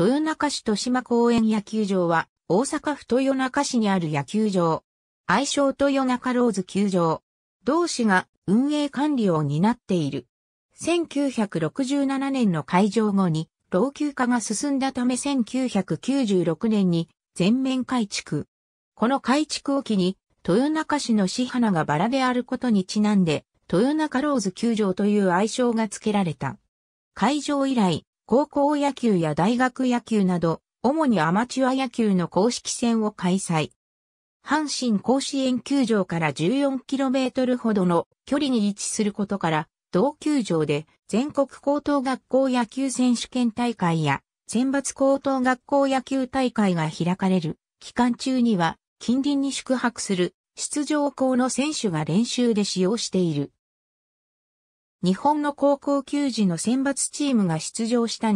豊中市豊島公園野球場は、大阪府豊中市にある野球場。愛称豊中ローズ球場。同市が運営管理を担っている。1967年の開場後に、老朽化が進んだため1996年に全面改築。この改築を機に、豊中市の市花がバラであることにちなんで、豊中ローズ球場という愛称が付けられた。会場以来、高校野球や大学野球など、主にアマチュア野球の公式戦を開催。阪神甲子園球場から 14km ほどの距離に位置することから、同球場で全国高等学校野球選手権大会や選抜高等学校野球大会が開かれる期間中には近隣に宿泊する出場校の選手が練習で使用している。日本の高校球児の選抜チームが出場した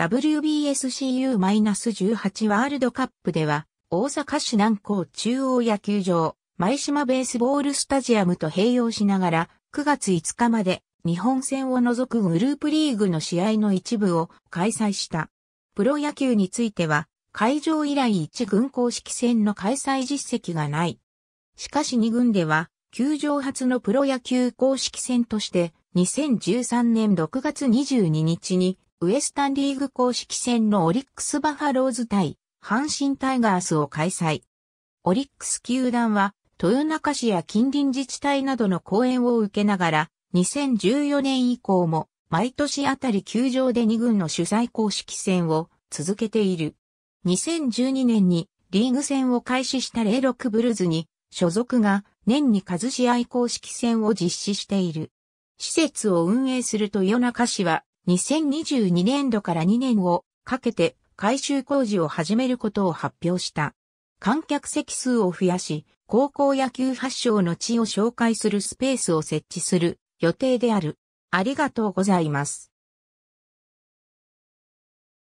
2015WBSCU-18 ワールドカップでは、大阪市南港中央野球場、舞島ベースボールスタジアムと併用しながら、9月5日まで日本戦を除くグループリーグの試合の一部を開催した。プロ野球については、会場以来一軍公式戦の開催実績がない。しかし二軍では、球場初のプロ野球公式戦として、2013年6月22日に、ウエスタンリーグ公式戦のオリックスバファローズ対、阪神タイガースを開催。オリックス球団は、豊中市や近隣自治体などの講演を受けながら、2014年以降も、毎年あたり球場で2軍の主催公式戦を続けている。2012年にリーグ戦を開始したックブルズに所属が年に数試合公式戦を実施している。施設を運営する豊中市は、2022年度から2年をかけて改修工事を始めることを発表した。観客席数を増やし、高校野球発祥の地を紹介するスペースを設置する予定である。ありがとうございます。